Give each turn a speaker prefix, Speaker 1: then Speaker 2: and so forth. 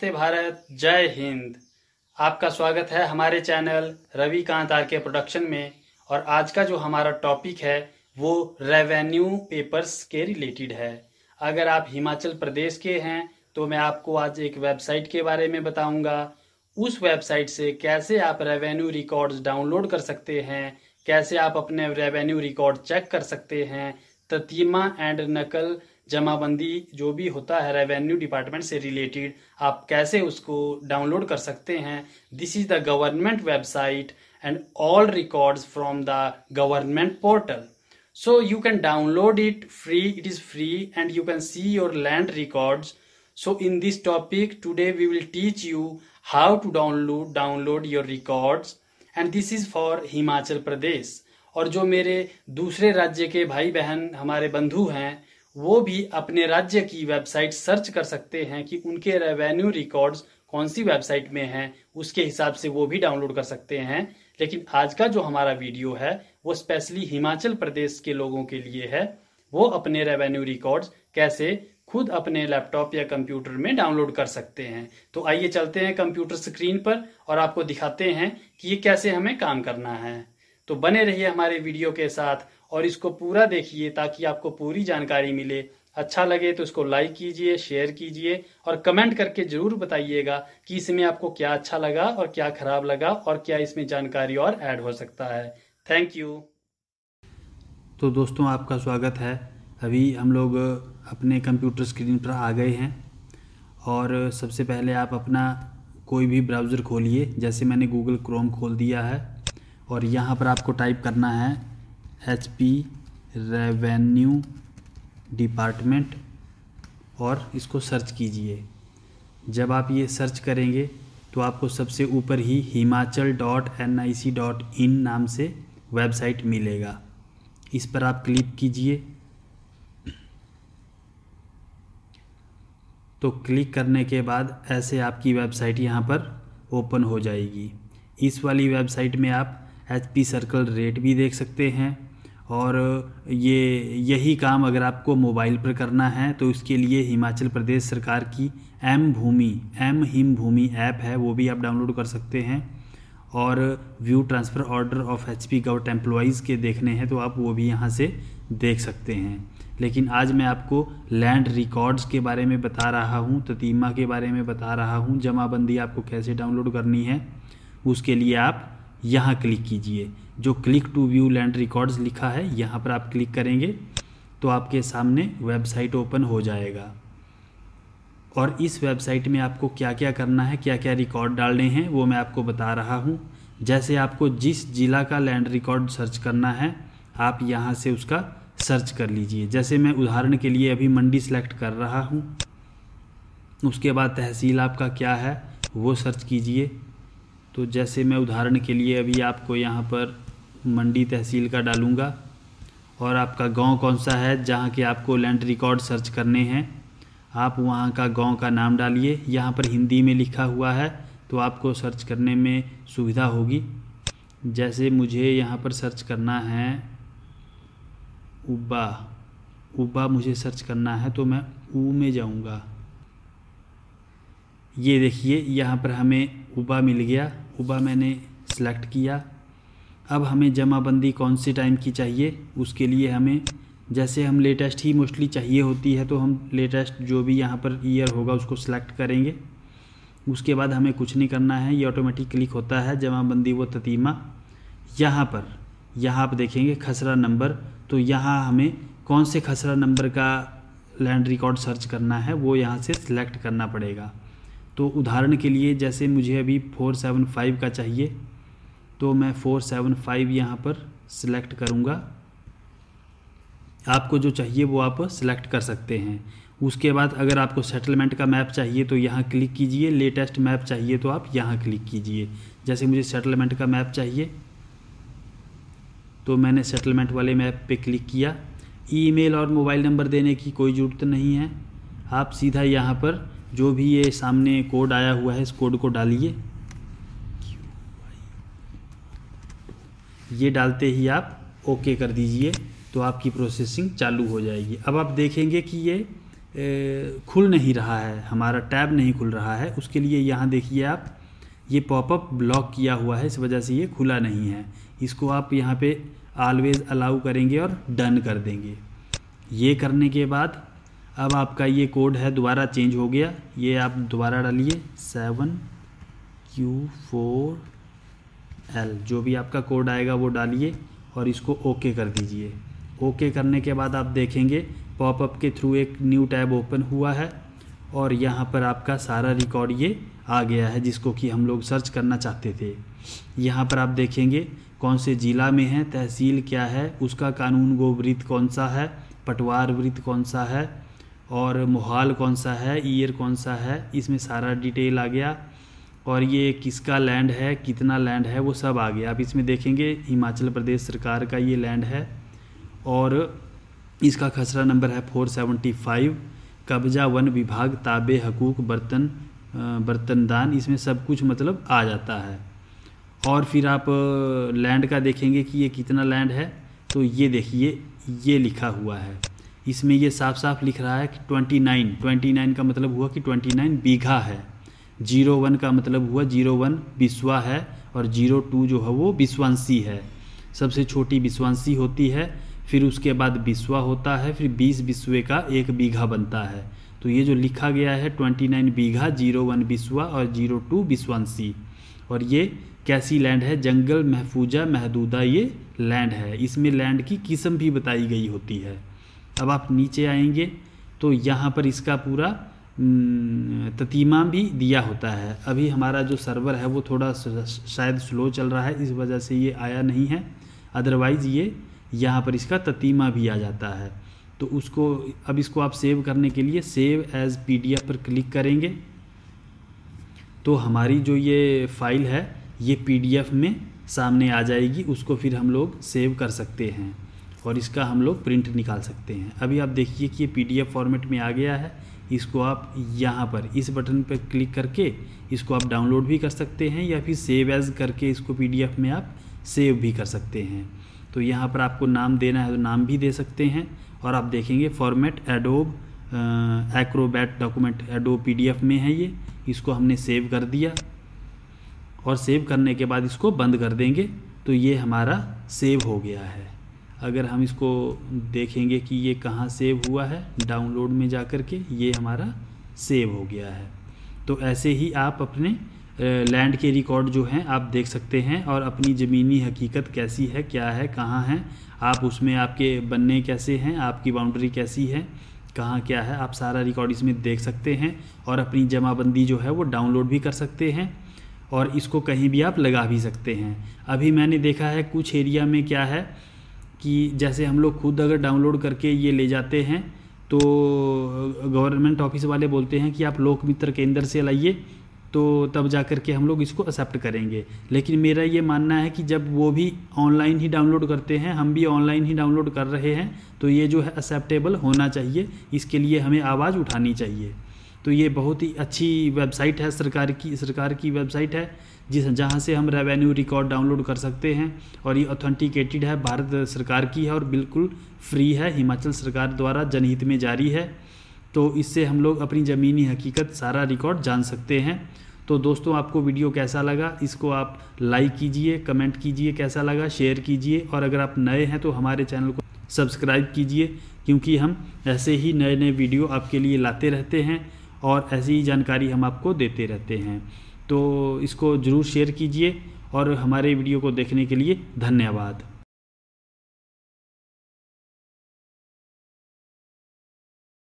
Speaker 1: नमस्ते भारत जय हिंद आपका स्वागत है हमारे channel Ravi Kant R K production में और आज का जो हमारा टॉपिक है वो रेवेन्यू पेपर्स के रिलेटेड है अगर आप हिमाचल प्रदेश के हैं तो मैं आपको आज एक वेबसाइट के बारे में बताऊंगा उस वेबसाइट से कैसे आप रेवेन्यू रिकॉर्ड्स डाउनलोड कर सकते हैं कैसे आप अपने रेवेन्यू रिकॉर्ड चेक कर सकते हैं ततीमा एंड नकल जमाबंदी जो भी होता है रेवेन्यू डिपार्टमेंट से रिलेटेड आप कैसे उसको डाउनलोड कर सकते हैं this is the government website and all records from the government portal so you can download it free it is free and you can see your land records so in this topic today we will teach you how to download download your records and this is for Himachal Pradesh और जो मेरे दूसरे राज्य के भाई बहन हमारे बंधु हैं वो भी अपने राज्य की वेबसाइट सर्च कर सकते हैं कि उनके रेवेन्यू रिकॉर्ड्स कौन सी वेबसाइट में हैं उसके हिसाब से वो भी डाउनलोड कर सकते हैं लेकिन आज का जो हमारा वीडियो है वो स्पेशली हिमाचल प्रदेश के लोगों के लिए है वो अपने रेवेन्यू रिकॉर्ड्स कैसे खुद अपने लैपटॉप या कंप्यूटर में डाउनलोड कर सकते हैं तो आइए चलते हैं कंप्यूटर स्क्रीन पर और आपको दिखाते हैं कि ये कैसे हमें काम करना है तो बने रहिए हमारे वीडियो के साथ और इसको पूरा देखिए ताकि आपको पूरी जानकारी मिले अच्छा लगे तो इसको लाइक कीजिए शेयर कीजिए और कमेंट करके जरूर बताइएगा कि इसमें आपको क्या अच्छा लगा और क्या खराब लगा और क्या इसमें जानकारी और ऐड हो सकता है थैंक यू तो दोस्तों आपका स्वागत है अभी हम लोग अपने कंप्यूटर स्क्रीन पर आ गए हैं और सबसे पहले आप अपना कोई भी ब्राउज़र खोलिए जैसे मैंने गूगल क्रोम खोल दिया है और यहाँ पर आपको टाइप करना है एच पी रेवेन्यू डिपार्टमेंट और इसको सर्च कीजिए जब आप ये सर्च करेंगे तो आपको सबसे ऊपर ही Himachal dot N I C dot in नाम से वेबसाइट मिलेगा इस पर आप क्लिक कीजिए तो क्लिक करने के बाद ऐसे आपकी वेबसाइट यहाँ पर ओपन हो जाएगी इस वाली वेबसाइट में आप एच पी सर्कल रेट भी देख सकते हैं और ये यही काम अगर आपको मोबाइल पर करना है तो उसके लिए हिमाचल प्रदेश सरकार की M Bhoomi M Him Bhoomi app है वो भी आप डाउनलोड कर सकते हैं और view transfer order of H P govt employees के देखने हैं तो आप वो भी यहाँ से देख सकते हैं लेकिन आज मैं आपको लैंड रिकॉर्ड्स के बारे में बता रहा हूँ ततीमा के बारे में बता रहा हूँ जमाबंदी आपको कैसे डाउनलोड करनी है उसके लिए आप यहाँ क्लिक कीजिए जो click to view land records लिखा है यहाँ पर आप क्लिक करेंगे तो आपके सामने वेबसाइट ओपन हो जाएगा और इस वेबसाइट में आपको क्या क्या करना है क्या क्या रिकॉर्ड डालने हैं वो मैं आपको बता रहा हूँ जैसे आपको जिस ज़िला का लैंड रिकॉर्ड सर्च करना है आप यहाँ से उसका सर्च कर लीजिए जैसे मैं उदाहरण के लिए अभी मंडी सेलेक्ट कर रहा हूँ उसके बाद तहसील आपका क्या है वो सर्च कीजिए तो जैसे मैं उदाहरण के लिए अभी आपको यहाँ पर मंडी तहसील का डालूँगा और आपका गांव कौन सा है जहाँ के आपको लैंड रिकॉर्ड सर्च करने हैं आप वहाँ का गांव का नाम डालिए यहाँ पर हिंदी में लिखा हुआ है तो आपको सर्च करने में सुविधा होगी जैसे मुझे यहाँ पर सर्च करना है उबा उबा मुझे सर्च करना है तो मैं ऊ में जाऊँगा ये देखिए यहाँ पर हमें उबा मिल गया उबा मैंने सेलेक्ट किया अब हमें जमाबंदी कौन से टाइम की चाहिए उसके लिए हमें जैसे हम लेटेस्ट ही मोस्टली चाहिए होती है तो हम लेटेस्ट जो भी यहाँ पर ईयर होगा उसको सेलेक्ट करेंगे उसके बाद हमें कुछ नहीं करना है ये ऑटोमेटिक क्लिक होता है जमाबंदी व ततीमा यहाँ पर यहाँ आप देखेंगे खसरा नंबर तो यहाँ हमें कौन से खसरा नंबर का लैंड रिकॉर्ड सर्च करना है वो यहाँ से सिलेक्ट करना पड़ेगा तो उदाहरण के लिए जैसे मुझे अभी फोर सेवन फाइव का चाहिए तो मैं फोर सेवन फाइव यहाँ पर सिलेक्ट करूँगा आपको जो चाहिए वो आप सिलेक्ट कर सकते हैं उसके बाद अगर आपको सेटलमेंट का मैप चाहिए तो यहाँ क्लिक कीजिए लेटेस्ट मैप चाहिए तो आप यहाँ क्लिक कीजिए जैसे मुझे सेटलमेंट का मैप चाहिए तो मैंने सेटलमेंट वाले मैप पे क्लिक किया ईमेल और मोबाइल नंबर देने की कोई ज़रूरत नहीं है आप सीधा यहाँ पर जो भी ये सामने कोड आया हुआ है इस कोड को डालिए ये डालते ही आप ओके कर दीजिए तो आपकी प्रोसेसिंग चालू हो जाएगी अब आप देखेंगे कि ये ए, खुल नहीं रहा है हमारा टैब नहीं खुल रहा है उसके लिए यहाँ देखिए आप ये पॉपअप ब्लॉक किया हुआ है इस वजह से ये खुला नहीं है इसको आप यहाँ पे ऑलवेज़ अलाउ करेंगे और डन कर देंगे ये करने के बाद अब आपका ये कोड है दोबारा चेंज हो गया ये आप दोबारा डालिए सेवन क्यू फोर एल जो भी आपका कोड आएगा वो डालिए और इसको ओके कर दीजिए ओके करने के बाद आप देखेंगे पॉपअप के थ्रू एक न्यू टैब ओपन हुआ है और यहाँ पर आपका सारा रिकॉर्ड ये आ गया है जिसको कि हम लोग सर्च करना चाहते थे यहाँ पर आप देखेंगे कौन से ज़िला में है तहसील क्या है उसका कानून गो वृत्त कौन सा है पटवार वृत्त कौन सा है और मोहाल कौन सा है ईयर कौन सा है इसमें सारा डिटेल आ गया और ये किसका लैंड है कितना लैंड है वो सब आ गया आप इसमें देखेंगे हिमाचल प्रदेश सरकार का ये लैंड है और इसका खसरा नंबर है 475 कब्जा वन विभाग ताबे हकूक बर्तन बर्तनदान इसमें सब कुछ मतलब आ जाता है और फिर आप लैंड का देखेंगे कि ये कितना लैंड है तो ये देखिए ये लिखा हुआ है इसमें ये साफ साफ लिख रहा है कि ट्वेंटी नाइन ट्वेंटी नाइन का मतलब हुआ कि ट्वेंटी नाइन बीघा है जीरो वन का मतलब हुआ जीरो वन बिस्वा है और जीरो टू जो है वो बिस्वांसी है सबसे छोटी बिस्वांसी होती है फिर उसके बाद बिस्वा होता है फिर बीस बिस्वे का एक बीघा बनता है तो ये जो लिखा गया है twenty nine bigha zero one biswa और जीरो टू बिस्वांसी और ये कैसी लैंड है जंगल महफूजा महदूदा ये लैंड है इसमें लैंड की किस्म भी बताई गई होती है अब आप नीचे आएंगे तो यहाँ पर इसका पूरा ततीमा भी दिया होता है अभी हमारा जो सर्वर है वो थोड़ा शायद स्लो चल रहा है इस वजह से ये आया नहीं है अदरवाइज़ ये यहाँ पर इसका ततीमा भी आ जाता है तो उसको अब इसको आप सेव करने के लिए सेव एज़ पी पर क्लिक करेंगे तो हमारी जो ये फ़ाइल है ये पी में सामने आ जाएगी उसको फिर हम लोग सेव कर सकते हैं और इसका हम लोग प्रिंट निकाल सकते हैं अभी आप देखिए कि ये पी फॉर्मेट में आ गया है इसको आप यहाँ पर इस बटन पर क्लिक करके इसको आप डाउनलोड भी कर सकते हैं या फिर सेव एज करके इसको पीडीएफ में आप सेव भी कर सकते हैं तो यहाँ पर आपको नाम देना है तो नाम भी दे सकते हैं और आप देखेंगे format Adobe Acrobat document Adobe PDF में है ये इसको हमने सेव कर दिया और सेव करने के बाद इसको बंद कर देंगे तो ये हमारा सेव हो गया है अगर हम इसको देखेंगे कि ये कहाँ सेव हुआ है डाउनलोड में जा कर के ये हमारा सेव हो गया है तो ऐसे ही आप अपने लैंड के रिकॉर्ड जो हैं आप देख सकते हैं और अपनी ज़मीनी हकीकत कैसी है क्या है कहाँ है आप उसमें आपके बनने कैसे हैं आपकी बाउंड्री कैसी है कहाँ क्या है आप सारा रिकॉर्ड इसमें देख सकते हैं और अपनी जमाबंदी जो है वो डाउनलोड भी कर सकते हैं और इसको कहीं भी आप लगा भी सकते हैं अभी मैंने देखा है कुछ एरिया में क्या है कि जैसे हम लोग खुद अगर डाउनलोड करके ये ले जाते हैं तो गवर्नमेंट ऑफिस वाले बोलते हैं कि आप लोक मित्र केंद्र से लाइए तो तब जा कर के हम लोग इसको एक्सेप्ट करेंगे लेकिन मेरा ये मानना है कि जब वो भी ऑनलाइन ही डाउनलोड करते हैं हम भी ऑनलाइन ही डाउनलोड कर रहे हैं तो ये जो है एक्सेप्टेबल होना चाहिए इसके लिए हमें आवाज़ उठानी चाहिए तो ये बहुत ही अच्छी वेबसाइट है सरकार की सरकार की वेबसाइट है जिस जहाँ से हम रेवेन्यू रिकॉर्ड डाउनलोड कर सकते हैं और ये ऑथेंटिकेटेड है भारत सरकार की है और बिल्कुल फ्री है हिमाचल सरकार द्वारा जनहित में जारी है तो इससे हम लोग अपनी ज़मीनी हकीकत सारा रिकॉर्ड जान सकते हैं तो दोस्तों आपको वीडियो कैसा लगा इसको आप लाइक कीजिए कमेंट कीजिए कैसा लगा शेयर कीजिए और अगर आप नए हैं तो हमारे चैनल को सब्सक्राइब कीजिए क्योंकि हम ऐसे ही नए नए वीडियो आपके लिए लाते रहते हैं और ऐसी ही जानकारी हम आपको देते रहते हैं तो इसको ज़रूर शेयर कीजिए और हमारे वीडियो को देखने के लिए धन्यवाद